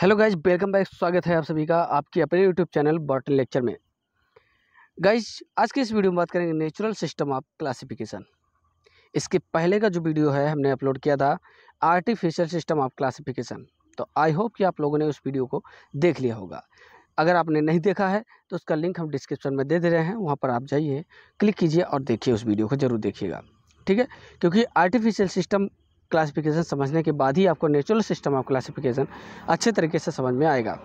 Hello guys welcome back स्वागत है आप सभी का आपके अपने यूट्यूब चैनल बॉटन लेक्चर में गाइज आज के इस वीडियो में बात करेंगे नेचुरल सिस्टम ऑफ क्लासिफिकेशन इसके पहले का जो वीडियो है हमने अपलोड किया था आर्टिफिशियल सिस्टम ऑफ क्लासिफिकेशन तो आई होप कि आप लोगों ने उस वीडियो को देख लिया होगा अगर आपने नहीं देखा है तो उसका लिंक हम डिस्क्रिप्शन में दे दे रहे हैं वहाँ पर आप जाइए क्लिक कीजिए और देखिए उस वीडियो को ज़रूर देखिएगा ठीक है क्योंकि आर्टिफिशियल सिस्टम क्लासिफिकेशन समझने के बाद ही आपको नेचुरल सिस्टम ऑफ क्लासिफिकेशन अच्छे तरीके से समझ में आएगा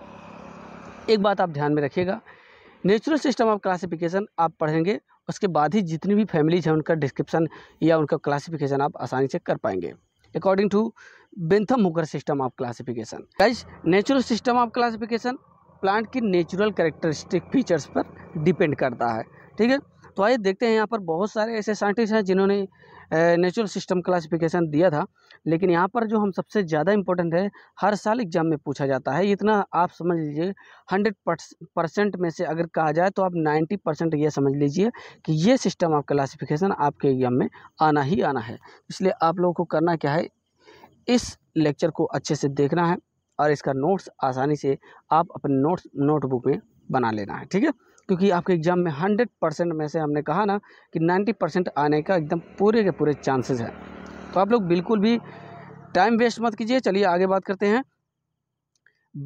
एक बात आप ध्यान में रखिएगा नेचुरल सिस्टम ऑफ क्लासिफिकेशन आप पढ़ेंगे उसके बाद ही जितनी भी फैमिलीज हैं उनका डिस्क्रिप्शन या उनका क्लासिफिकेशन आप आसानी से कर पाएंगे according to Bentham Hooker system of classification guys natural system of classification plant की नेचुरल करेक्टरिस्टिक फीचर्स पर डिपेंड करता है ठीक है तो आइए देखते हैं यहाँ पर बहुत सारे ऐसे साइंटिस्ट हैं जिन्होंने नेचुरल सिस्टम क्लासिफिकेशन दिया था लेकिन यहाँ पर जो हम सबसे ज़्यादा इम्पोर्टेंट है हर साल एग्जाम में पूछा जाता है इतना आप समझ लीजिए हंड्रेड परसेंट में से अगर कहा जाए तो आप नाइन्टी परसेंट ये समझ लीजिए कि ये सिस्टम ऑफ क्लासिफिकेशन आपके एग्जाम में आना ही आना है इसलिए आप लोगों को करना क्या है इस लेक्चर को अच्छे से देखना है और इसका नोट्स आसानी से आप अपने नोट्स नोटबुक में बना लेना है ठीक है क्योंकि आपके एग्ज़ाम में हंड्रेड परसेंट में से हमने कहा ना कि नाइन्टी परसेंट आने का एकदम पूरे के पूरे चांसेस हैं तो आप लोग बिल्कुल भी टाइम वेस्ट मत कीजिए चलिए आगे बात करते हैं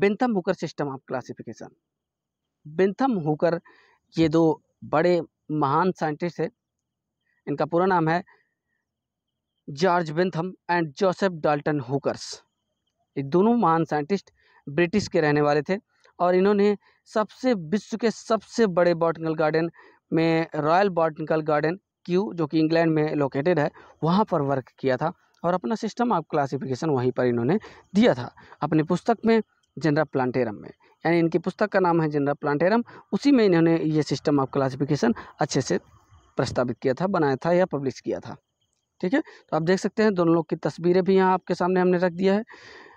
Bentham Hooker system of classification Bentham Hooker ये दो बड़े महान साइंटिस्ट है इनका पूरा नाम है George Bentham and Joseph Dalton Hookers ये दोनों महान साइंटिस्ट ब्रिटिश के रहने वाले थे और इन्होंने सबसे विश्व के सबसे बड़े बॉटनिकल गार्डन में रॉयल बॉटनिकल गार्डन क्यू जो कि इंग्लैंड में लोकेटेड है वहाँ पर वर्क किया था और अपना सिस्टम ऑफ क्लासिफिकेशन वहीं पर इन्होंने दिया था अपनी पुस्तक में जनरा प्लांटेरम में यानी इनकी पुस्तक का नाम है जनरा प्लांटेरम उसी में इन्होंने ये सिस्टम ऑफ क्लासिफिकेशन अच्छे से प्रस्तावित किया था बनाया था या पब्लिश किया था ठीक है तो आप देख सकते हैं दोनों लोग की तस्वीरें भी यहाँ आपके सामने हमने रख दिया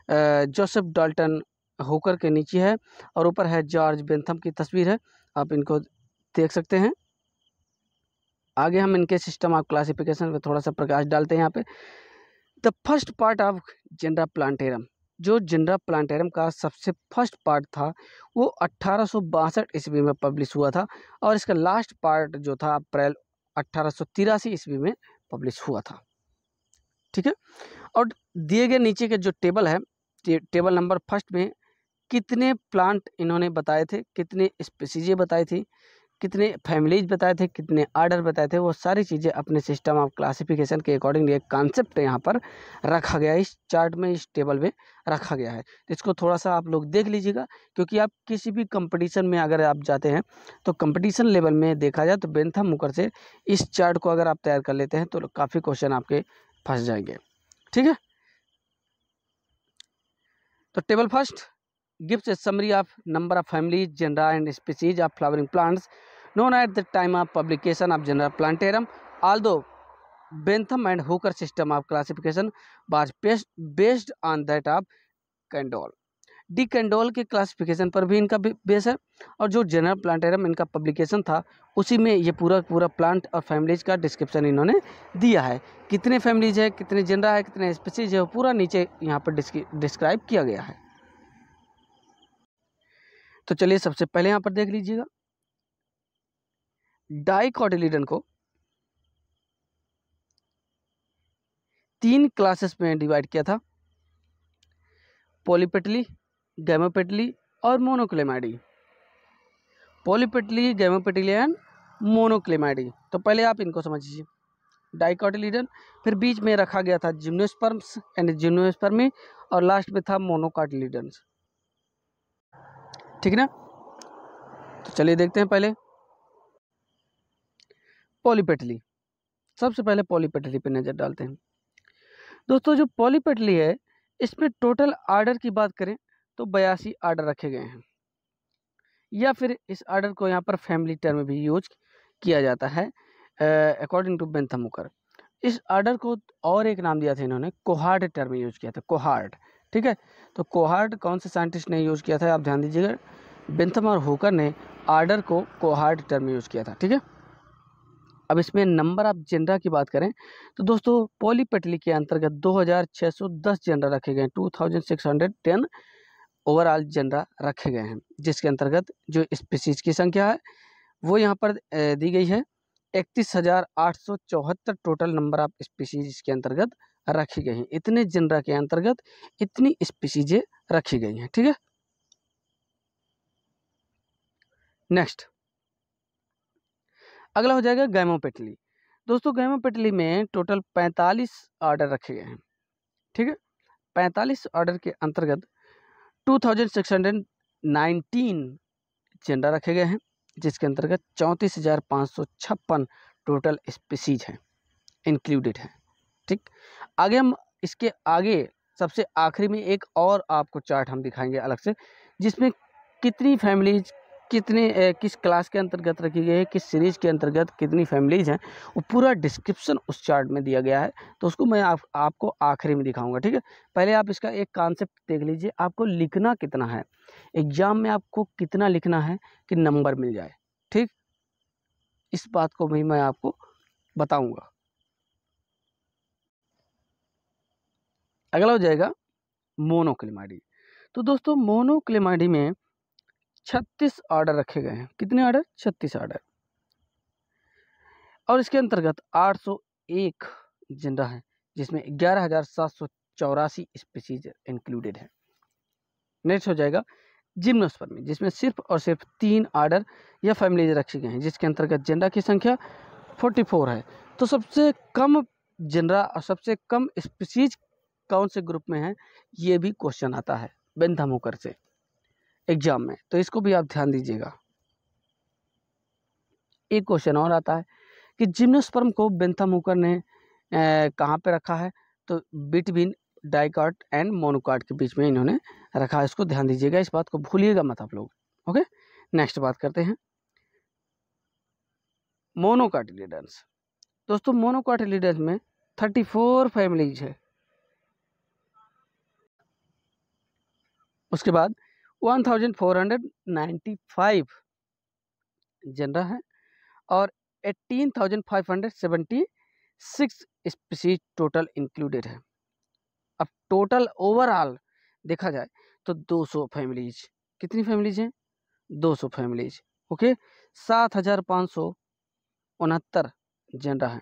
है जोसेफ डाल्टन होकर के नीचे है और ऊपर है जॉर्ज बेंथम की तस्वीर है आप इनको देख सकते हैं आगे हम इनके सिस्टम ऑफ क्लासिफिकेशन पर थोड़ा सा प्रकाश डालते हैं यहाँ पे the first part of Genera Plantarum जो जेंड्रा प्लांटेरम का सबसे फर्स्ट पार्ट था वो अट्ठारह ईस्वी में पब्लिश हुआ था और इसका लास्ट पार्ट जो था अप्रैल अट्ठारह ईस्वी में पब्लिश हुआ था ठीक है और दिए गए नीचे के जो टेबल है टे, टेबल नंबर फर्स्ट में कितने प्लांट इन्होंने बताए थे कितने स्पेसीजें बताई थी कितने फैमिलीज बताए थे कितने आर्डर बताए थे वो सारी चीज़ें अपने सिस्टम ऑफ क्लासिफिकेशन के अकॉर्डिंग एक कॉन्सेप्ट यहाँ पर रखा गया है इस चार्ट में इस टेबल में रखा गया है इसको थोड़ा सा आप लोग देख लीजिएगा क्योंकि आप किसी भी कंपटीशन में अगर आप जाते हैं तो कंपटीशन लेवल में देखा जाए तो बेंथम मुकर से इस चार्ट को अगर आप तैयार कर लेते हैं तो काफ़ी क्वेश्चन आपके फंस जाएंगे ठीक है तो table first gives a summary of number of families, genera and species of flowering plants known at the time of publication of Genera Plantarum. Although Bentham and Hooker system of classification was based, based on that of Kendall. De Candolle के classification पर भी इनका base है और जो general plantarum इनका publication था उसी में ये पूरा पूरा प्लांट और फैमिलीज का डिस्क्रिप्शन इन्होंने दिया है कितने फैमिलीज है कितने जनरा है कितने स्पीसीज है वो पूरा नीचे यहाँ पर डिस्क्राइब किया गया है तो चलिए सबसे पहले यहाँ पर देख लीजिएगा डाइकॉटिलीडन को तीन क्लासेस में डिवाइड किया था पॉलीपेटली गैमोपेटली और मोनोक्लेमाइडी पॉलीपेटली गैमोपेटली एंड मोनोक्लेमाइडी तो पहले आप इनको समझिए डाइकॉटिलीडन फिर बीच में रखा गया था जिम्नोस्पर्म्स एंड जिम्नोस्पर्मी और लास्ट में था मोनोकाटिलीडन्स ठीक ना तो चलिए देखते हैं पहले पॉलीपेटली सबसे पहले पॉलीपेटली पे नज़र डालते हैं दोस्तों जो पॉलीपेटली है इसमें टोटल आर्डर की बात करें तो बयासी आर्डर रखे गए हैं या फिर इस आर्डर को यहाँ पर फैमिली टर्म भी यूज किया जाता है अकॉर्डिंग टू बेंथमुकर इस आर्डर को और एक नाम दिया था इन्होंने कोहार्ड टर्म यूज किया था कोहार्ड ठीक है तो कोहार्ड कौन से साइंटिस्ट ने यूज़ किया था आप ध्यान दीजिएगा बेंथम और होकर ने आर्डर को कोहार्ड टर्म यूज़ किया था ठीक है अब इसमें नंबर ऑफ जेंडरा की बात करें तो दोस्तों पोली पटली के अंतर्गत 2610 जेंडरा रखे गए हैं 2610 ओवरऑल जेंडरा रखे गए हैं जिसके अंतर्गत जो स्पीसीज की संख्या है वो यहाँ पर दी गई है इकतीस हज़ार आठ सौ चौहत्तर टोटल नंबर ऑफ स्पीसीज इसके अंतर्गत रखी गई हैं इतने जनरा के अंतर्गत इतनी स्पीसीजें रखी गई हैं ठीक है नेक्स्ट अगला हो जाएगा गैमोपेटली दोस्तों गैमोपेटली में टोटल पैंतालीस ऑर्डर रखे गए हैं ठीक है पैंतालीस ऑर्डर के अंतर्गत two thousand six hundred nineteen genera रखे गए हैं जिसके अंतर्गत चौंतीस हज़ार पाँच सौ छप्पन टोटल स्पीसीज हैं इंक्लूडेड हैं ठीक आगे हम इसके आगे सबसे आखिरी में एक और आपको चार्ट हम दिखाएंगे अलग से जिसमें कितनी फैमिलीज कितने ए, किस क्लास के अंतर्गत रखी गई है किस सीरीज़ के अंतर्गत कितनी फैमिलीज़ हैं वो पूरा डिस्क्रिप्शन उस चार्ट में दिया गया है तो उसको मैं आप, आपको आखिरी में दिखाऊंगा ठीक है पहले आप इसका एक कॉन्सेप्ट देख लीजिए आपको लिखना कितना है एग्ज़ाम में आपको कितना लिखना है कि नंबर मिल जाए ठीक इस बात को भी मैं आपको बताऊँगा अगला हो जाएगा मोनोक्लेमाइडी तो दोस्तों मोनोक्लेमाइडी में छत्तीस ऑर्डर रखे गए हैं कितने ऑर्डर छत्तीस ऑर्डर और इसके अंतर्गत 801 जिंदा है जिसमें ग्यारह हज़ार सात सौ चौरासी स्पीसीज इंक्लूडेड है नेक्स्ट हो जाएगा जिम्नोस्पर में जिसमें सिर्फ और सिर्फ तीन आर्डर या फैमिलीज रखे गए हैं जिसके अंतर्गत जेंडा की संख्या 44 है तो सबसे कम जेंडा और सबसे कम स्पीसीज कौन से ग्रुप में है ये भी क्वेश्चन आता है बेंथम होकर से एग्जाम में तो इसको भी आप ध्यान दीजिएगा एक क्वेश्चन और आता है कि जिम्नोस्पर्म को बेंथम होकर ने कहाँ पे रखा है तो बिटवीन डाइकॉट एंड मोनोकॉट के बीच में इन्होंने रखा है इसको ध्यान दीजिएगा इस बात को भूलिएगा मत आप लोग ओके नेक्स्ट बात करते हैं लीडर्स दोस्तों मोनोकाटिलिडन्स में थर्टी फोर फैमिलीज है उसके बाद one thousand four hundred ninety five genera है और eighteen thousand five hundred seventy six species total included है अब टोटल ओवरऑल देखा जाए तो 200 फैमिलीज कितनी फैमिलीज हैं 200 फैमिलीज ओके सात हज़ार पाँच सौ उनहत्तर जनरा है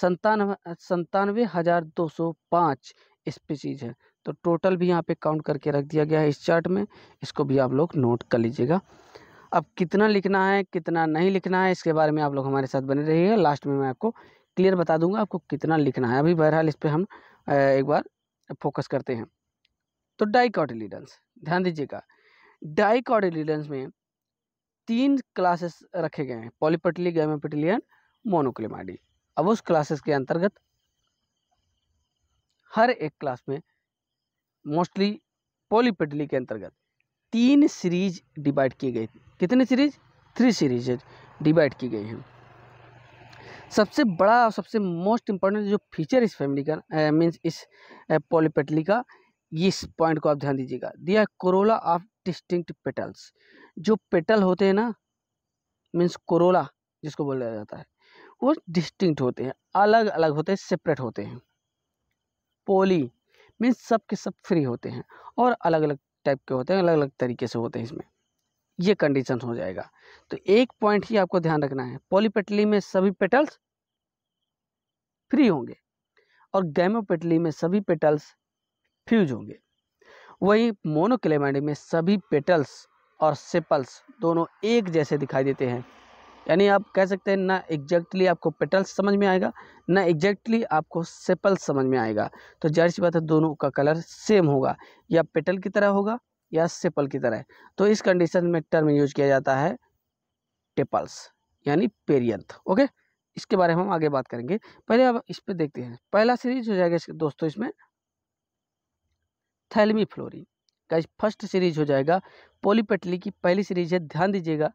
संतानवे संतानवे हज़ार दो सौ पाँच स्पीसीज है तो टोटल भी यहाँ पे काउंट करके रख दिया गया है इस चार्ट में इसको भी आप लोग नोट कर लीजिएगा अब कितना लिखना है कितना नहीं लिखना है इसके बारे में आप लोग हमारे साथ बने रहिएगा लास्ट में मैं आपको क्लियर बता दूंगा आपको कितना लिखना है अभी बहरहाल इस पर हम एक बार फोकस करते हैं तो डाइकॉटिलीडेंस ध्यान दीजिएगा डाइकॉटिलीडेंस में तीन क्लासेस रखे गए हैं पॉलीपटली गैमेपिटली मोनोक्लेमाडी अब उस क्लासेस के अंतर्गत हर एक क्लास में मोस्टली पॉलीपेडली के अंतर्गत तीन सीरीज डिवाइड की गई कितनी सीरीज थ्री सीरीज डिवाइड की गई है सबसे बड़ा और सबसे मोस्ट इम्पॉर्टेंट जो फीचर इस फैमिली का मीन्स इस पॉलीपेटली का ये इस पॉइंट को आप ध्यान दीजिएगा दिया कोरोला ऑफ डिस्टिंक्ट पेटल्स जो पेटल होते हैं ना मीन्स कोरोला जिसको बोला जाता है वो डिस्टिंक्ट होते हैं अलग अलग होते हैं सेपरेट होते हैं पोली मीन्स सब के सब फ्री होते हैं और अलग अलग टाइप के होते हैं अलग अलग तरीके से होते हैं इसमें ये कंडीशन हो जाएगा तो एक पॉइंट ही आपको ध्यान रखना है पॉलीपेटली में सभी पेटल्स फ्री होंगे और गैमोपेटली में सभी पेटल्स फ्यूज होंगे वही मोनोक्लेमाइडी में सभी पेटल्स और सेपल्स दोनों एक जैसे दिखाई देते हैं यानी आप कह सकते हैं ना एग्जैक्टली आपको पेटल्स समझ में आएगा ना एग्जैक्टली आपको सेपल समझ में आएगा तो जाहिर सी बात है दोनों का कलर सेम होगा या पेटल की तरह होगा या सेपल की तरह तो इस कंडीशन में टर्म यूज किया जाता है टेपल्स यानी पेरियंथ ओके इसके बारे में हम आगे बात करेंगे पहले आप इस पर देखते हैं पहला सीरीज हो जाएगा इसके दोस्तों इसमें थैलमी फ्लोरी का फर्स्ट सीरीज हो जाएगा पोलीपेटली की पहली सीरीज है ध्यान दीजिएगा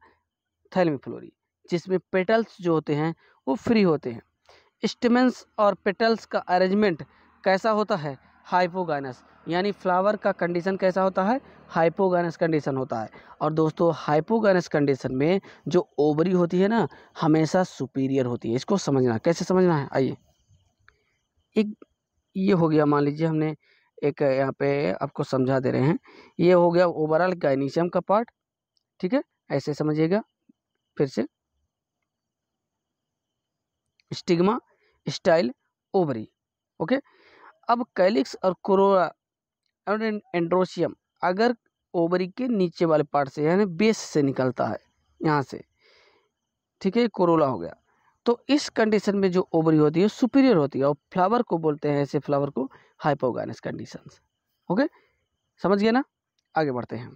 थैलमी फ्लोरी जिसमें पेटल्स जो होते हैं वो फ्री होते हैं स्टमेंस और पेटल्स का अरेंजमेंट कैसा होता है हाइपोगानस यानी फ्लावर का कंडीशन कैसा होता है हाइपोगानस कंडीशन होता है और दोस्तों हाइपोगानस कंडीशन में जो ओवरी होती है ना हमेशा सुपीरियर होती है इसको समझना कैसे समझना है आइए एक ये हो गया मान लीजिए हमने एक यहाँ पे आपको समझा दे रहे हैं ये हो गया ओवरऑल गाइनिशियम का पार्ट ठीक है ऐसे समझिएगा फिर से स्टिग्मा स्टाइल ओवरी ओके अब कैलिक्स और क्रोरा एंड एंड्रोशियम अगर ओवरी के नीचे वाले पार्ट से यानी बेस से निकलता है यहाँ से ठीक है कोरोला हो गया तो इस कंडीशन में जो ओवरी होती है सुपीरियर होती है और फ्लावर को बोलते हैं ऐसे फ्लावर को हाइपोगानस कंडीशन ओके समझ गया ना आगे बढ़ते हैं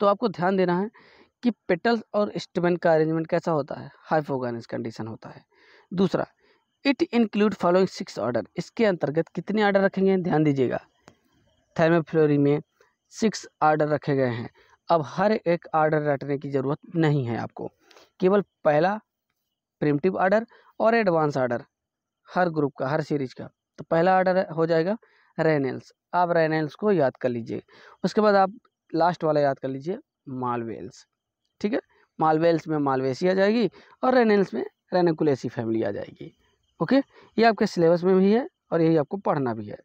तो आपको ध्यान देना है कि पेटल्स और इंस्ट्रूमेंट का अरेंजमेंट कैसा होता है हाइफोगानिस कंडीशन होता है दूसरा it include following six order इसके अंतर्गत कितने ऑर्डर रखेंगे ध्यान दीजिएगा थर्मोफ्लोरी में सिक्स ऑर्डर रखे गए हैं अब हर एक ऑर्डर रटने की ज़रूरत नहीं है आपको केवल पहला प्रिमटिव ऑर्डर और एडवांस ऑर्डर हर ग्रुप का हर सीरीज का तो पहला ऑर्डर हो जाएगा रेनेल्स आप रेनेल्स को याद कर लीजिए उसके बाद आप लास्ट वाला याद कर लीजिए मालवेल्स ठीक है मालवेल्स में मालवेसी आ जाएगी और रेनेल्स में रेनेकुलेसी फैमिली आ जाएगी ओके ये आपके सिलेबस में भी है और यही आपको पढ़ना भी है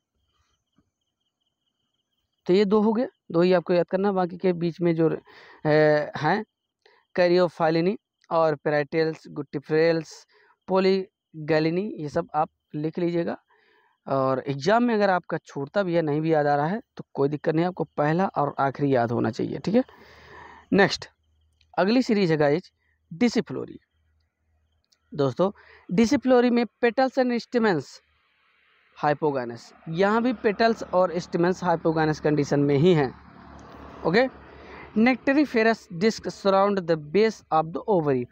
तो ये दो हो गए दो ही आपको याद करना बाकी के बीच में जो हैं फाइलिनी और पेराटेल्स पोली पोलीगैलिनी ये सब आप लिख लीजिएगा और एग्ज़ाम में अगर आपका छूटता भी है नहीं भी याद आ रहा है तो कोई दिक्कत नहीं आपको पहला और आखिरी याद होना चाहिए ठीक है नेक्स्ट अगली सीरीज है गाइज डिसिप्लोरी दोस्तों डिसिप्लोरी में पेटल्स एंड स्टिमेंस हाइपोगानस यहाँ भी पेटल्स और स्टिमेंस हाइपोगानस कंडीशन में ही हैं okay nectariferous disc surround the base of the ovary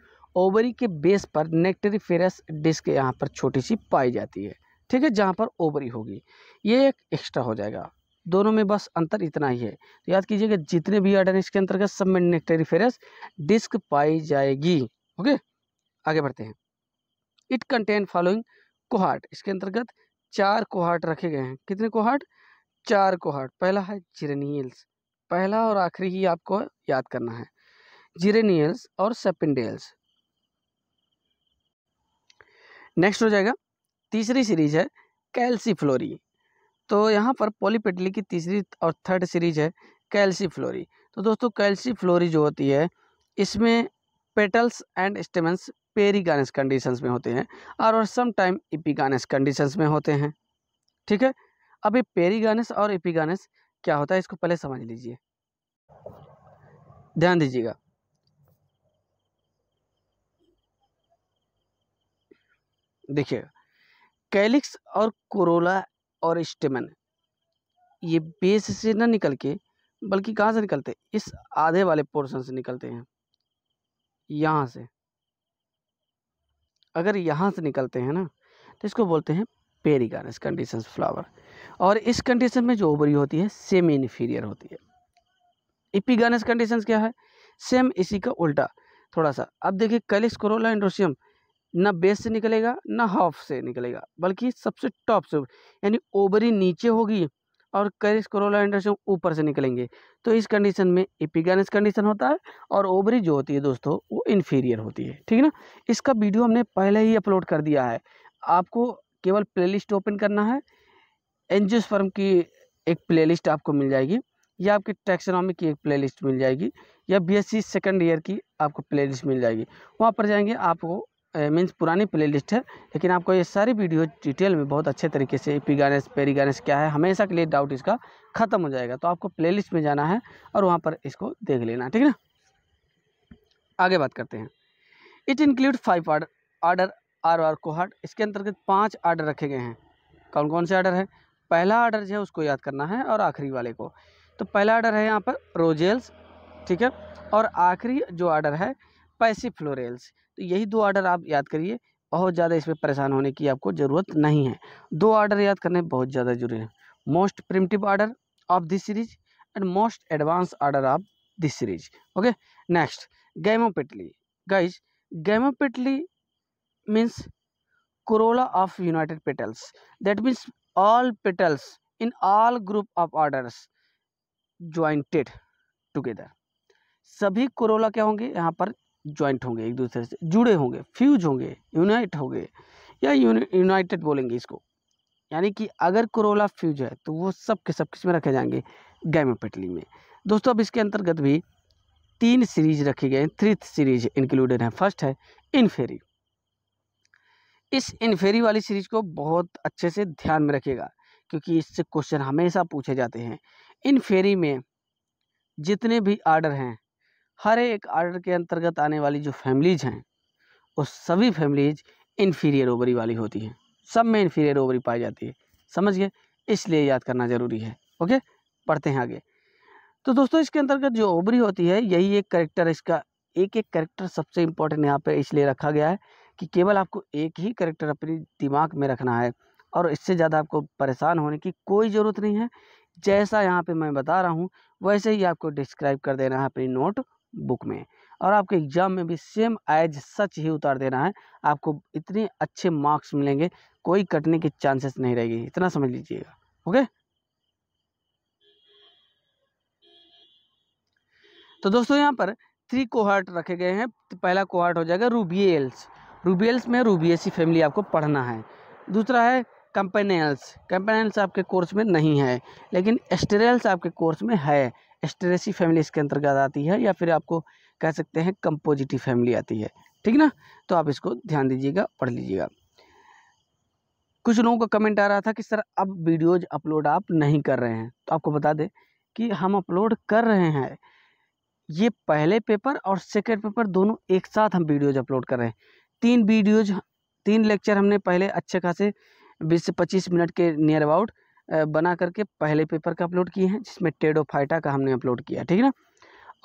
ovary के बेस पर फेरस डिस्क यहाँ पर छोटी सी पाई जाती है ठीक है जहाँ पर ओवरी होगी ये एक एक्स्ट्रा हो जाएगा दोनों में बस अंतर इतना ही है तो याद कीजिएगा जितने भी आर्डन इसके अंतर्गत सब में नेक्टेरी फेरस डिस्क पाई जाएगी ओके आगे बढ़ते हैं इट कंटेन फॉलोइंग कोहार्ट इसके अंतर्गत चार कोहार्ट रखे गए हैं कितने कोहार्ट चार कोहार्ट पहला है जिरेनियल्स पहला और आखिरी ही आपको याद करना है जिरेनियल्स और सेपिंडेल्स नेक्स्ट हो जाएगा तीसरी सीरीज है फ्लोरी तो यहाँ पर पॉलीपेटली की तीसरी और थर्ड सीरीज है कैल्सी फ्लोरी तो दोस्तों कैल्सी फ्लोरी जो होती है इसमें petals and peri perigynous conditions में होते हैं और, और सम टाइम इपिगानस कंडीशंस में होते हैं ठीक है अब ये गानेस और इपिगानस क्या होता है इसको पहले समझ लीजिए ध्यान दीजिएगा देखिए कैलिक्स और कोरोला और स्टेमन ये बेस से ना निकल के बल्कि कहाँ से निकलते इस आधे वाले पोर्शन से निकलते हैं यहाँ से अगर यहाँ से निकलते हैं ना तो इसको बोलते हैं पेरिगानस कंडीशन फ्लावर और इस कंडीशन में जो ओबरी होती है सेम इन्फीरियर होती है इपीगानस कंडीशन क्या है सेम इसी का उल्टा थोड़ा सा अब देखिए कैलिस कोरोला एंड्रोशियम ना बेस से निकलेगा ना हाफ से निकलेगा बल्कि सबसे टॉप से यानी ओबरी नीचे होगी और कैरिस करोला से ऊपर से निकलेंगे तो इस कंडीशन में इपिगैनस कंडीशन होता है और ओबरी जो होती है दोस्तों वो इन्फीरियर होती है ठीक है ना इसका वीडियो हमने पहले ही अपलोड कर दिया है आपको केवल प्लेलिस्ट ओपन करना है एनजीओस फर्म की एक प्लेलिस्ट आपको मिल जाएगी या आपकी टैक्सोनॉमी की एक प्लेलिस्ट मिल जाएगी या बीएससी सेकंड ईयर की आपको प्लेलिस्ट मिल जाएगी वहाँ पर जाएंगे आपको मीन्स पुरानी प्लेलिस्ट है लेकिन आपको ये सारी वीडियो डिटेल में बहुत अच्छे तरीके से पी गानेस पेरी गानेस क्या है हमेशा के लिए डाउट इसका ख़त्म हो जाएगा तो आपको प्लेलिस्ट में जाना है और वहाँ पर इसको देख लेना ठीक है ना आगे बात करते हैं it include five order order or or cohort इसके अंतर्गत पाँच आर्डर रखे गए हैं कौन कौन से आर्डर है पहला आर्डर जो है उसको याद करना है और आखिरी वाले को तो पहला आर्डर है यहाँ पर रोजेल्स ठीक है और आखिरी जो आर्डर है पैसिफ्लोरेल्स यही दो ऑर्डर आप याद करिए बहुत ज़्यादा इसमें परेशान होने की आपको ज़रूरत नहीं है दो ऑर्डर याद करने बहुत ज़्यादा जरूरी है most primitive order of this series and most advance order of this series okay next gamopetalae guys gamopetalae means corolla of united petals that means all petals in all group of order jointed together सभी corolla क्या होंगे यहाँ पर joint होंगे एक दूसरे से जुड़े होंगे फ्यूज होंगे यूनाइट होंगे या यूनाइटेड बोलेंगे इसको यानी कि अगर कोरोला फ्यूज है तो वो सब के सब किस में रखे जाएंगे गैमोपेटली में दोस्तों अब इसके अंतर्गत भी तीन सीरीज रखी गई हैं थ्री सीरीज इंक्लूडेड है फर्स्ट है इनफेरी इस इनफेरी वाली सीरीज को बहुत अच्छे से ध्यान में रखिएगा क्योंकि इससे क्वेश्चन हमेशा पूछे जाते हैं इनफेरी में जितने भी आर्डर हैं हर एक आर्डर के अंतर्गत आने वाली जो फैमिलीज हैं वो सभी फैमिलीज इन्फीरियर ओवरी वाली होती हैं सब में इन्फीरियर ओवरी पाई जाती है समझ गए इसलिए याद करना ज़रूरी है ओके पढ़ते हैं आगे तो दोस्तों इसके अंतर्गत जो ओबरी होती है यही एक करेक्टर इसका एक एक करेक्टर सबसे इम्पोर्टेंट यहाँ पर इसलिए रखा गया है कि केवल आपको एक ही करेक्टर अपने दिमाग में रखना है और इससे ज़्यादा आपको परेशान होने की कोई ज़रूरत नहीं है जैसा यहाँ पे मैं बता रहा हूँ वैसे ही आपको डिस्क्राइब कर देना है अपनी नोट बुक में और आपके एग्ज़ाम में भी सेम एज सच ही उतार देना है आपको इतने अच्छे मार्क्स मिलेंगे कोई कटने के चांसेस नहीं रहेगी इतना समझ लीजिएगा ओके तो दोस्तों यहाँ पर थ्री कोहार्ट रखे गए हैं पहला कोहार्ट हो जाएगा रूबियल्स रूबियल्स में रूबीएसी फैमिली आपको पढ़ना है दूसरा है कंपेनियल्स कंपेनियल्स आपके कोर्स में नहीं है लेकिन एस्टेरियल्स आपके कोर्स में है एस्टेसी फैमिली इसके अंतर्गत आती है या फिर आपको कह सकते हैं कंपोजिटिव फैमिली आती है ठीक ना तो आप इसको ध्यान दीजिएगा पढ़ लीजिएगा कुछ लोगों का कमेंट आ रहा था कि सर अब वीडियोज अपलोड आप नहीं कर रहे हैं तो आपको बता दें कि हम अपलोड कर रहे हैं ये पहले पेपर और सेकेंड पेपर दोनों एक साथ हम वीडियोज अपलोड कर रहे हैं तीन वीडियोज तीन लेक्चर हमने पहले अच्छे खासे बीस से पच्चीस मिनट के नियर अबाउट बना करके पहले पेपर का अपलोड किए हैं जिसमें टेडोफाइटा का हमने अपलोड किया ठीक है ना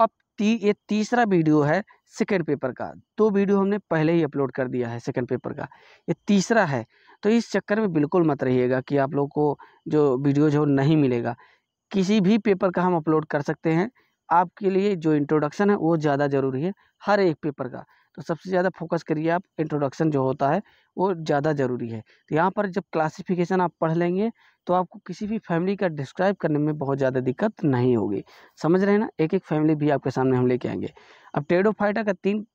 अब ती ये तीसरा वीडियो है सेकेंड पेपर का दो वीडियो हमने पहले ही अपलोड कर दिया है सेकेंड पेपर का ये तीसरा है तो इस चक्कर में बिल्कुल मत रहिएगा कि आप लोग को जो वीडियो जो नहीं मिलेगा किसी भी पेपर का हम अपलोड कर सकते हैं आपके लिए जो इंट्रोडक्शन है वो ज़्यादा ज़रूरी है हर एक पेपर का तो सबसे ज़्यादा फोकस करिए आप इंट्रोडक्शन जो होता है वो ज़्यादा ज़रूरी है तो यहाँ पर जब क्लासिफिकेशन आप पढ़ लेंगे तो आपको किसी भी फैमिली का डिस्क्राइब करने में बहुत ज़्यादा दिक्कत नहीं होगी समझ रहे हैं ना एक एक फैमिली भी आपके सामने हम लेके आएंगे अब टेडो टेडोफाइटा का तीन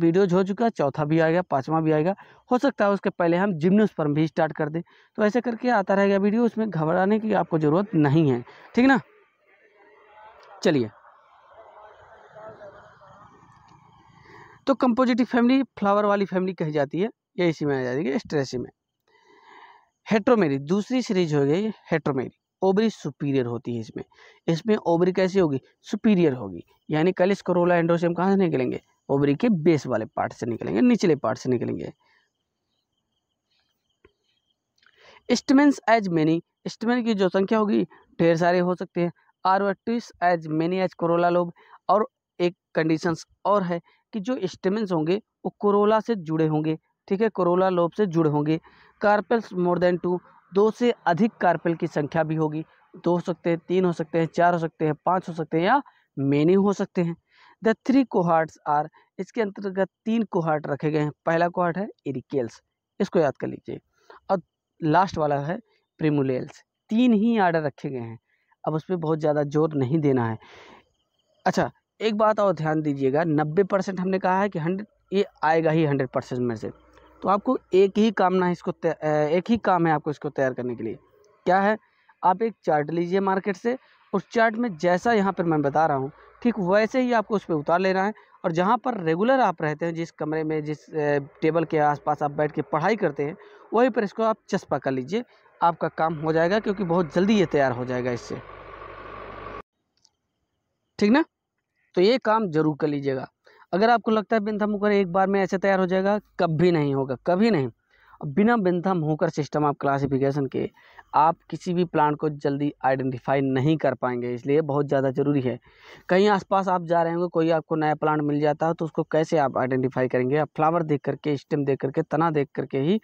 वीडियोज हो चुका है चौथा भी आएगा पाँचवा भी आएगा हो सकता है उसके पहले हम जिम्नोस्पर्म भी स्टार्ट कर दें तो ऐसे करके आता रहेगा वीडियो उसमें घबराने की आपको ज़रूरत नहीं है ठीक ना चलिए तो कंपोजिटिव फैमिली फ्लावर वाली फैमिली कही जाती है ये इसी में आ जाएगी स्ट्रेसी में हेट्रोमेरी दूसरी सीरीज हो गई हेट्रोमेरी ओबरी सुपीरियर होती है इसमें इसमें ओबरी कैसी होगी सुपीरियर होगी यानी कल इस करोला एंडोसियम कहाँ से निकलेंगे ओबरी के बेस वाले पार्ट से निकलेंगे निचले पार्ट से निकलेंगे स्टमेंस एज मेनी स्टमेन की जो संख्या होगी ढेर सारे हो सकते हैं आरवटिस as many as corolla lobe और एक कंडीशंस और है कि जो स्टेमेंस होंगे वो कोरोला से जुड़े होंगे ठीक है कोरोला लोब से जुड़े होंगे कार्पल्स मोर देन टू दो से अधिक कार्पल की संख्या भी होगी दो हो सकते हैं तीन हो सकते हैं चार हो सकते हैं पाँच हो सकते हैं या मेनी हो सकते हैं द थ्री कोहार्ट्स आर इसके अंतर्गत तीन कोहार्ट रखे गए हैं पहला कोहार्ट है इरिकेल्स इसको याद कर लीजिए और लास्ट वाला है प्रिमुलेल्स तीन ही आर्डर रखे गए हैं अब उस पर बहुत ज़्यादा जोर नहीं देना है अच्छा एक बात और ध्यान दीजिएगा नब्बे परसेंट हमने कहा है कि हंड्रेड ये आएगा ही हंड्रेड परसेंट में से तो आपको एक ही ना है इसको एक ही काम है आपको इसको तैयार करने के लिए क्या है आप एक चार्ट लीजिए मार्केट से उस चार्ट में जैसा यहाँ पर मैं बता रहा हूँ ठीक वैसे ही आपको उस पर उतार लेना है और जहाँ पर रेगुलर आप रहते हैं जिस कमरे में जिस टेबल के आसपास आप बैठ के पढ़ाई करते हैं वहीं पर इसको आप चस्पा कर लीजिए आपका काम हो जाएगा क्योंकि बहुत जल्दी ये तैयार हो जाएगा इससे ठीक ना तो ये काम ज़रूर कर लीजिएगा अगर आपको लगता है बिंथम होकर एक बार में ऐसे तैयार हो जाएगा कभी नहीं होगा कभी नहीं बिना बिंथम होकर सिस्टम आप क्लासिफिकेशन के आप किसी भी प्लांट को जल्दी आइडेंटिफाई नहीं कर पाएंगे इसलिए बहुत ज़्यादा ज़रूरी है कहीं आसपास आप जा रहे होंगे कोई आपको नया प्लांट मिल जाता है तो उसको कैसे आप आइडेंटिफाई करेंगे आप फ्लावर देख करके स्टेम देख करके तना देख करके ही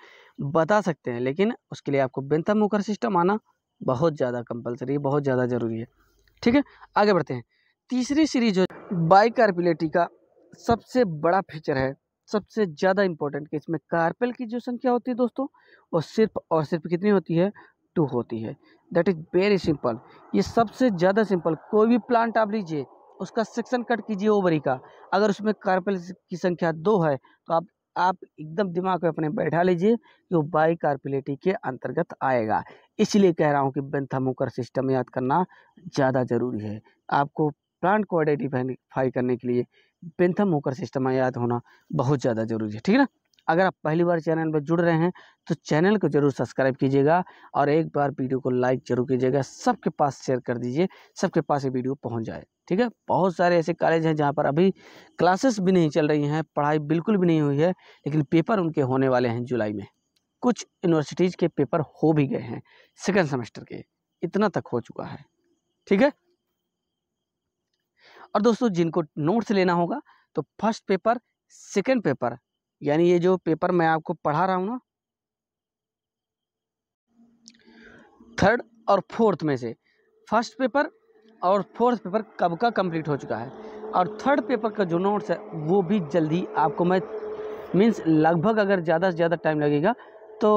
बता सकते हैं लेकिन उसके लिए आपको बिंथम होकर सिस्टम आना बहुत ज़्यादा कंपलसरी है बहुत ज़्यादा ज़रूरी है ठीक है आगे बढ़ते हैं तीसरी सीरीज हो बाइक का सबसे बड़ा फीचर है सबसे ज़्यादा इम्पोर्टेंट कि इसमें कार्पेल की जो संख्या होती है दोस्तों वो सिर्फ और सिर्फ कितनी होती है टू होती है दैट इज़ वेरी सिंपल ये सबसे ज़्यादा सिंपल कोई भी प्लांट आप लीजिए उसका सेक्शन कट कीजिए ओवरी का अगर उसमें कार्पेल की संख्या दो है तो आप आप एकदम दिमाग में अपने बैठा लीजिए कि वो बाई कार्पिलिटी के अंतर्गत आएगा इसलिए कह रहा हूँ कि बेंथामोकर सिस्टम याद करना ज़्यादा ज़रूरी है आपको प्लांट को आइडेंटिफाई करने के लिए पेंथम होकर सिस्टम याद होना बहुत ज़्यादा ज़रूरी है ठीक है ना अगर आप पहली बार चैनल पर जुड़ रहे हैं तो चैनल को जरूर सब्सक्राइब कीजिएगा और एक बार वीडियो को लाइक जरूर कीजिएगा सबके पास शेयर कर दीजिए सबके पास ये वीडियो पहुंच जाए ठीक है बहुत सारे ऐसे कॉलेज हैं जहां पर अभी क्लासेस भी नहीं चल रही हैं पढ़ाई बिल्कुल भी नहीं हुई है लेकिन पेपर उनके होने वाले हैं जुलाई में कुछ यूनिवर्सिटीज़ के पेपर हो भी गए हैं सेकेंड सेमेस्टर के इतना तक हो चुका है ठीक है और दोस्तों जिनको नोट्स लेना होगा तो फर्स्ट पेपर सेकेंड पेपर यानी ये जो पेपर मैं आपको पढ़ा रहा हूँ ना थर्ड और फोर्थ में से फर्स्ट पेपर और फोर्थ पेपर कब का कंप्लीट हो चुका है और थर्ड पेपर का जो नोट्स है वो भी जल्दी आपको मैं मीन्स लगभग अगर ज़्यादा से ज़्यादा टाइम लगेगा तो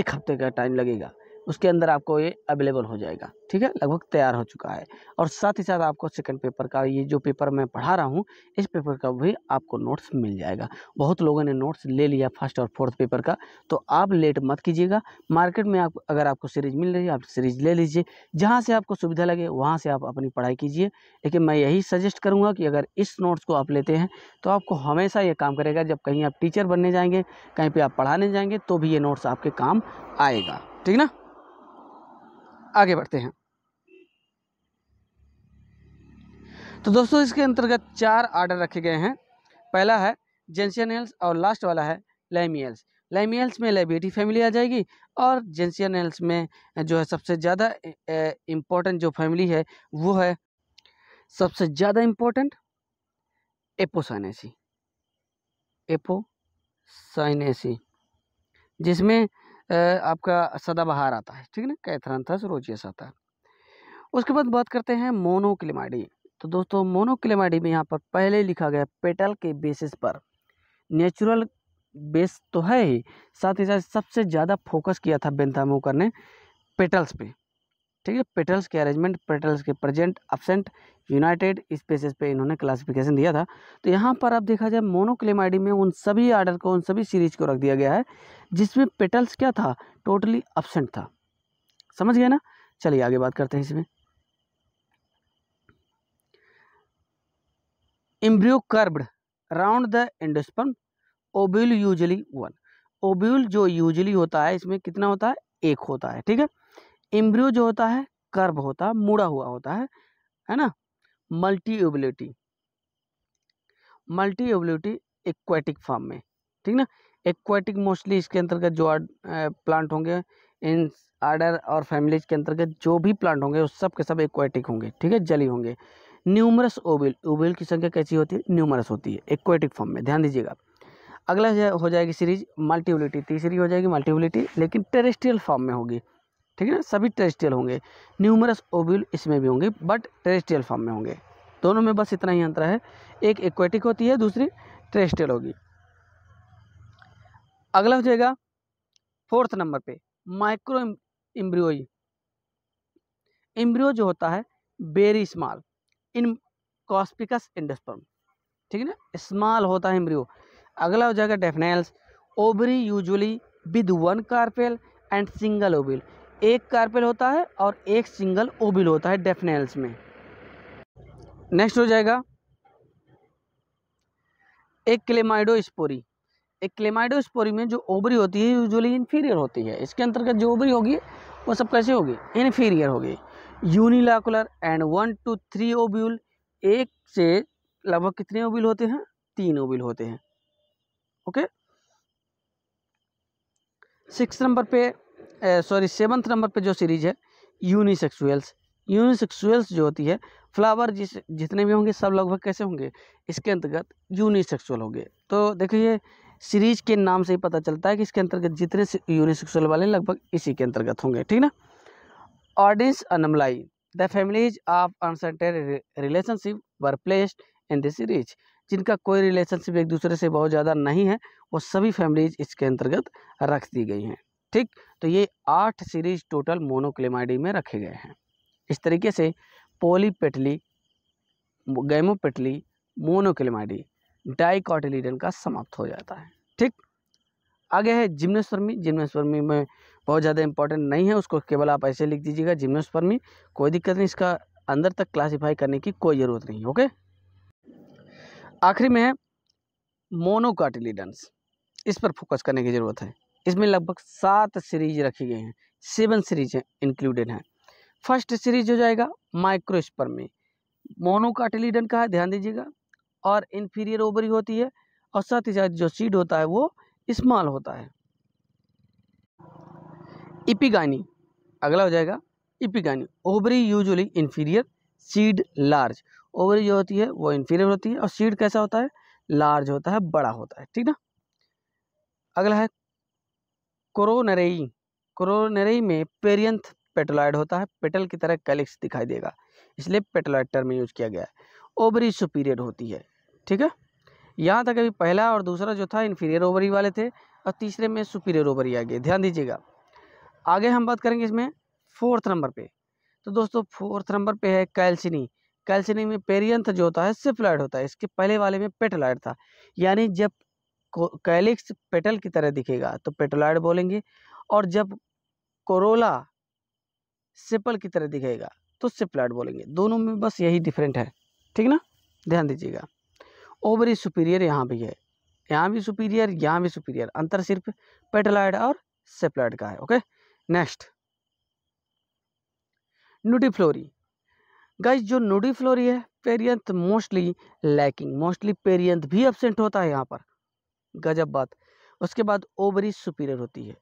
एक हफ्ते का टाइम लगेगा उसके अंदर आपको ये अवेलेबल हो जाएगा ठीक है लगभग तैयार हो चुका है और साथ ही साथ आपको सेकंड पेपर का ये जो पेपर मैं पढ़ा रहा हूँ इस पेपर का भी आपको नोट्स मिल जाएगा बहुत लोगों ने नोट्स ले लिया फर्स्ट और फोर्थ पेपर का तो आप लेट मत कीजिएगा मार्केट में आप अगर आपको सीरीज मिल रही है आप सीरीज ले लीजिए जहाँ से आपको सुविधा लगे वहाँ से आप अपनी पढ़ाई कीजिए लेकिन मैं यही सजेस्ट करूँगा कि अगर इस नोट्स को आप लेते हैं तो आपको हमेशा ये काम करेगा जब कहीं आप टीचर बनने जाएंगे कहीं पर आप पढ़ाने जाएंगे तो भी ये नोट्स आपके काम आएगा ठीक ना आगे बढ़ते हैं तो दोस्तों इसके अंतर्गत चार आर्डर रखे गए हैं पहला है जेंसियनल्स और लास्ट वाला है लेमियल्स लेमियल्स में लेबिटी फैमिली आ जाएगी और जेंसियनल्स में जो है सबसे ज़्यादा इम्पोर्टेंट जो फैमिली है वो है सबसे ज़्यादा इम्पोर्टेंट एपोसाइनेसी एपोसाइनेसी जिसमें आपका सदाबहार आता है ठीक है ना कैथरानथस रोजियस आता है उसके बाद बात करते हैं मोनोक्लेमाडी तो दोस्तों मोनोक्लेमाडी में यहाँ पर पहले लिखा गया पेटल के बेसिस पर नेचुरल बेस तो है ही साथ ही साथ सबसे ज़्यादा फोकस किया था बेंथामोकर ने पेटल्स पे ठीक है पेटल्स के अरेंजमेंट पेटल्स के प्रेजेंट अपसेंट यूनाइटेड इस पे इन्होंने क्लासिफिकेशन दिया था तो यहाँ पर आप देखा जाए मोनोक्लेमाइडी में उन सभी आर्डर को उन सभी सीरीज को रख दिया गया है जिसमें पेटल्स क्या था टोटली अपसेंट था समझ गया ना चलिए आगे बात करते हैं इसमें embryo curved round the endosperm ovule usually one ovule जो यूजली होता है इसमें कितना होता है एक होता है ठीक है एम्ब्रियो जो होता है कर्व होता है मुड़ा हुआ होता है है ना multi ability multi ability aquatic form में ठीक ना एक्वेटिक मोस्टली इसके अंतर्गत जो प्लांट होंगे इन आर्डर और फैमिलीज के अंतर्गत जो भी प्लांट होंगे उस सब के सब एक्वेटिक होंगे ठीक है जली होंगे न्यूमरस ओबिल ओबिल की संख्या कैसी होती है न्यूमरस होती है एक्वेटिक फॉर्म में ध्यान दीजिएगा अगला हो जाएगी सीरीज मल्टीबिलिटी तीसरी हो जाएगी मल्टीबिलिटी लेकिन टेरेस्ट्रियल फॉर्म में होगी ठीक है ना सभी टेरेस्ट्रियल होंगे न्यूमरस ओब्यूल इसमें भी होंगे बट टेरेस्ट्रियल फॉर्म में होंगे दोनों में बस इतना ही अंतर है एक एक्वेटिक होती है दूसरी टेरेस्ट्रियल होगी अगला हो जाएगा फोर्थ नंबर पे माइक्रो इम्ब्रियोई इम्ब्रियो जो होता है वेरी स्मॉल इन कॉस्पिकस इंडस्पर्म ठीक है ना स्मॉल होता है इम्ब्रियो अगला हो जाएगा Daphnales ovary usually with one carpel and single ovule एक कार्पेल होता है और एक सिंगल ओबिल होता है डेफनेल्स में नेक्स्ट हो जाएगा एक स्पोरी एक स्पोरी में जो ओबरी होती है यूजुअली इन्फीरियर होती है इसके अंतर्गत जो ओबरी होगी वो सब कैसे होगी इन्फीरियर होगी unilocular and one two three ovule एक से लगभग कितने ओबिल होते हैं तीन ओबिल होते हैं ओके सिक्स नंबर पे सॉरी सेवन्थ नंबर पे जो सीरीज है यूनिसेक्सुअल्स यूनिसेक्सुअल्स जो होती है फ्लावर जिस जितने भी होंगे सब लगभग कैसे होंगे इसके अंतर्गत यूनिसेक्सुअल होंगे तो देखिए सीरीज के नाम से ही पता चलता है कि इसके अंतर्गत जितने यूनिसेक्सुअल वाले लगभग इसी के अंतर्गत होंगे ठीक ना ऑडियंस अनमलाई the families of uncertain relationship were placed in this series जिनका कोई रिलेशनशिप एक दूसरे से बहुत ज़्यादा नहीं है वो सभी फैमिलीज इसके अंतर्गत रख दी गई हैं ठीक तो ये आठ सीरीज टोटल मोनोक्लेमाइडी में रखे गए हैं इस तरीके से पोलीपेटली गैमोपेटली मोनोक्लेमाइडी डाइकॉटिलीडन का समाप्त हो जाता है ठीक आगे है जिम्नोस्पर्मी जिम्नोस्पर्मी में बहुत ज़्यादा इंपॉर्टेंट नहीं है उसको केवल आप ऐसे लिख दीजिएगा जिम्नोस्पर्मी कोई दिक्कत नहीं इसका अंदर तक क्लासीफाई करने की कोई ज़रूरत नहीं ओके आखिरी में है मोनोकाटिलीडन्स इस पर फोकस करने की ज़रूरत है इसमें लगभग सात सीरीज रखी गई हैं सेवन सीरीज है, इंक्लूडेड हैं फर्स्ट सीरीज हो जाएगा माइक्रोस्पर में मोनोकाटिलीडन का है ध्यान दीजिएगा और इन्फीरियर ओवरी होती है और साथ ही साथ जो सीड होता है वो स्मॉल होता है इपिगानी अगला हो जाएगा epigynae ovary usually inferior seed large ovary जो होती है वो इन्फीरियर होती है और सीड कैसा होता है लार्ज होता है बड़ा होता है ठीक ना अगला है क्रोनरेई क्रोनरेई में पेरियंथ पेटलाइड होता है पेटल की तरह कैलिक्स दिखाई देगा इसलिए पेटलॉइड टर्म यूज किया गया है ओवरी सुपीरियर होती है ठीक है यहाँ तक अभी पहला और दूसरा जो था इन्फीरियर ओवरी वाले थे और तीसरे में सुपीरियर ओवरी आ गए ध्यान दीजिएगा आगे हम बात करेंगे इसमें फोर्थ नंबर पे तो दोस्तों फोर्थ नंबर पे है कैल्सिनी कैल्सिनी में पेरियंथ जो होता है सिफ्लाइड होता है इसके पहले वाले में पेटलाइड था यानी जब कैलिक्स पेटल की तरह दिखेगा तो पेटोलाइड बोलेंगे और जब कोरोला सेपल की तरह दिखेगा तो सेपलाइड बोलेंगे दोनों में बस यही डिफरेंट है ठीक ना ध्यान दीजिएगा ओवरी सुपीरियर यहाँ भी है यहाँ भी सुपीरियर यहाँ भी सुपीरियर अंतर सिर्फ पेटलाइड और सेपलाइड का है ओके नेक्स्ट फ्लोरी गाइज जो फ्लोरी है perianth mostly lacking mostly perianth भी एबसेंट होता है यहाँ पर गजब बात उसके बाद ओबरी सुपीरियर होती है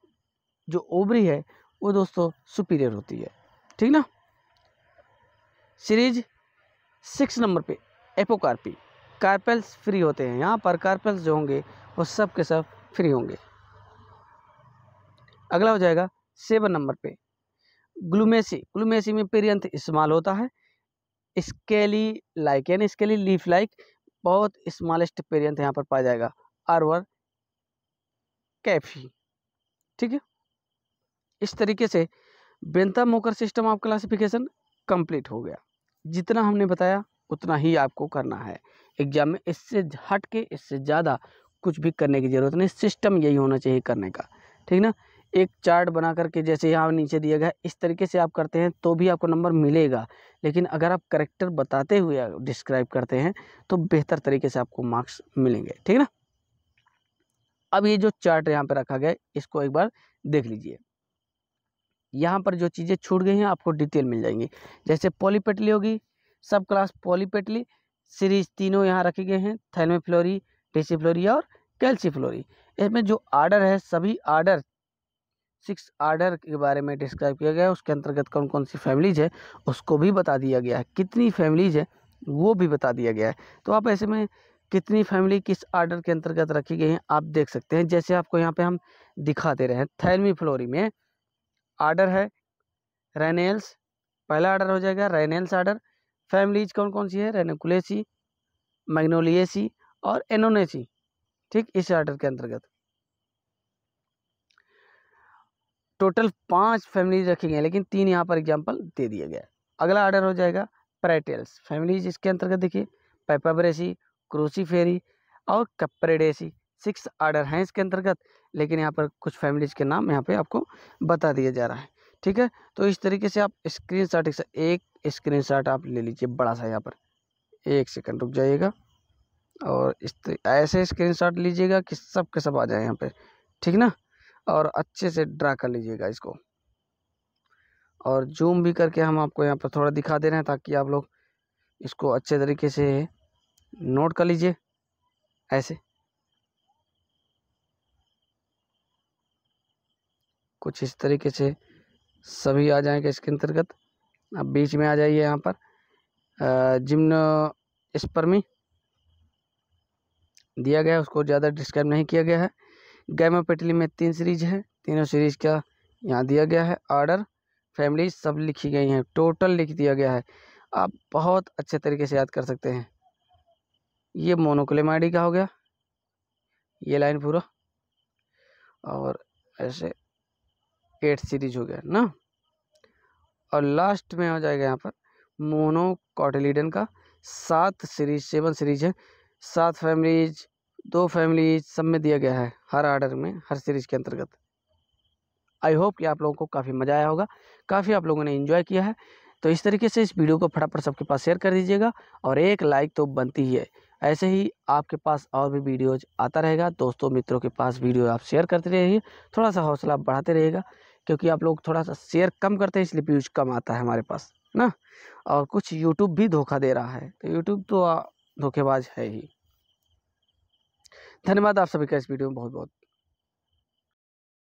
जो ओबरी है वो दोस्तों सुपीरियर होती है ठीक ना सीरीज सिक्स नंबर पे एपोकार्पी कार्पेल्स फ्री होते हैं यहाँ पर कार्पेल्स जो होंगे वो सब के सब फ्री होंगे अगला हो जाएगा सेवन नंबर पे ग्लूमेसी ग्लूमेसी में पेरियंथ इस्तेमाल होता है स्केली लाइक यानी स्केली लीफ लाइक बहुत स्मॉलेस्ट पेरियंथ यहाँ पर पाया जाएगा आरवर कैफी ठीक है इस तरीके से Bentham Hooker system of classification complete हो गया जितना हमने बताया उतना ही आपको करना है एग्जाम में इससे हट के इससे ज़्यादा कुछ भी करने की ज़रूरत नहीं सिस्टम यही होना चाहिए करने का ठीक ना एक चार्ट बना करके जैसे यहाँ नीचे दिया गया इस तरीके से आप करते हैं तो भी आपको नंबर मिलेगा लेकिन अगर आप करेक्टर बताते हुए डिस्क्राइब करते हैं तो बेहतर तरीके से आपको मार्क्स मिलेंगे ठीक ना अब ये जो चार्ट यहाँ पर रखा गया इसको एक बार देख लीजिए यहाँ पर जो चीज़ें छूट गई हैं आपको डिटेल मिल जाएंगी जैसे पॉलीपेटली होगी सब क्लास पॉलीपेटली सीरीज तीनों यहाँ रखे गए हैं फ्लोरी टेसी फ्लोरी और फ्लोरी इसमें जो आर्डर है सभी आर्डर सिक्स आर्डर के बारे में डिस्क्राइब किया गया है उसके अंतर्गत कौन कौन सी फैमिलीज है उसको भी बता दिया गया है कितनी फैमिलीज है वो भी बता दिया गया है तो आप ऐसे में कितनी फैमिली किस आर्डर के अंतर्गत रखी गई हैं आप देख सकते हैं जैसे आपको यहाँ पे हम दिखा दे रहे हैं थैलमी फ्लोरी में आर्डर है रेनेल्स पहला आर्डर हो जाएगा रेनेल्स आर्डर फैमिलीज कौन कौन सी है रेनकुलेसी मैग्नोलिएसी और एनोनेसी ठीक इस आर्डर के अंतर्गत टोटल पांच फैमिलीज रखी गई लेकिन तीन यहाँ पर एग्जाम्पल दे दिया गया अगला आर्डर हो जाएगा पैरेटेल्स फैमिलीज इसके अंतर्गत देखिए पेपाब्रेसी क्रोसीफेरी और कप्रेडेसी सिक्स आर्डर हैं इसके अंतर्गत लेकिन यहाँ पर कुछ फैमिलीज़ के नाम यहाँ पे आपको बता दिया जा रहा है ठीक है तो इस तरीके से आप स्क्रीन शॉट एक स्क्रीन शॉट आप ले लीजिए बड़ा सा यहाँ पर एक सेकंड रुक जाइएगा और इस ऐसे स्क्रीन शॉट लीजिएगा कि सब के सब आ जाए यहाँ पर ठीक ना और अच्छे से ड्रा कर लीजिएगा इसको और जूम भी करके हम आपको यहाँ पर थोड़ा दिखा दे रहे हैं ताकि आप लोग इसको अच्छे तरीके से नोट कर लीजिए ऐसे कुछ इस तरीके से सभी आ जाएंगे इसके अंतर्गत अब बीच में आ जाइए यहाँ पर जिम्न स्पर्मी दिया गया उसको ज़्यादा डिस्क्राइब नहीं किया गया है गैमोपेटली में तीन सीरीज है तीनों सीरीज का यहाँ दिया गया है आर्डर फैमिली सब लिखी गई हैं टोटल लिख दिया गया है आप बहुत अच्छे तरीके से याद कर सकते हैं ये मोनोक्लेम का हो गया ये लाइन पूरा और ऐसे एट सीरीज हो गया ना और लास्ट में हो जाएगा यहाँ पर मोनोकॉटिलीडन का सात सीरीज सेवन सीरीज है सात फैमिलीज दो फैमिलीज सब में दिया गया है हर आर्डर में हर सीरीज के अंतर्गत आई होप कि आप लोगों को काफ़ी मज़ा आया होगा काफ़ी आप लोगों ने इन्जॉय किया है तो इस तरीके से इस वीडियो को फटाफट सबके पास शेयर कर दीजिएगा और एक लाइक तो बनती ही है ऐसे ही आपके पास और भी वीडियोज आता रहेगा दोस्तों मित्रों के पास वीडियो आप शेयर करते रहिए थोड़ा सा हौसला बढ़ाते रहेगा क्योंकि आप लोग थोड़ा सा शेयर कम करते हैं इसलिए व्यूज कम आता है हमारे पास ना और कुछ यूट्यूब भी धोखा दे रहा है तो यूट्यूब तो धोखेबाज है ही धन्यवाद आप सभी का इस वीडियो में बहुत बहुत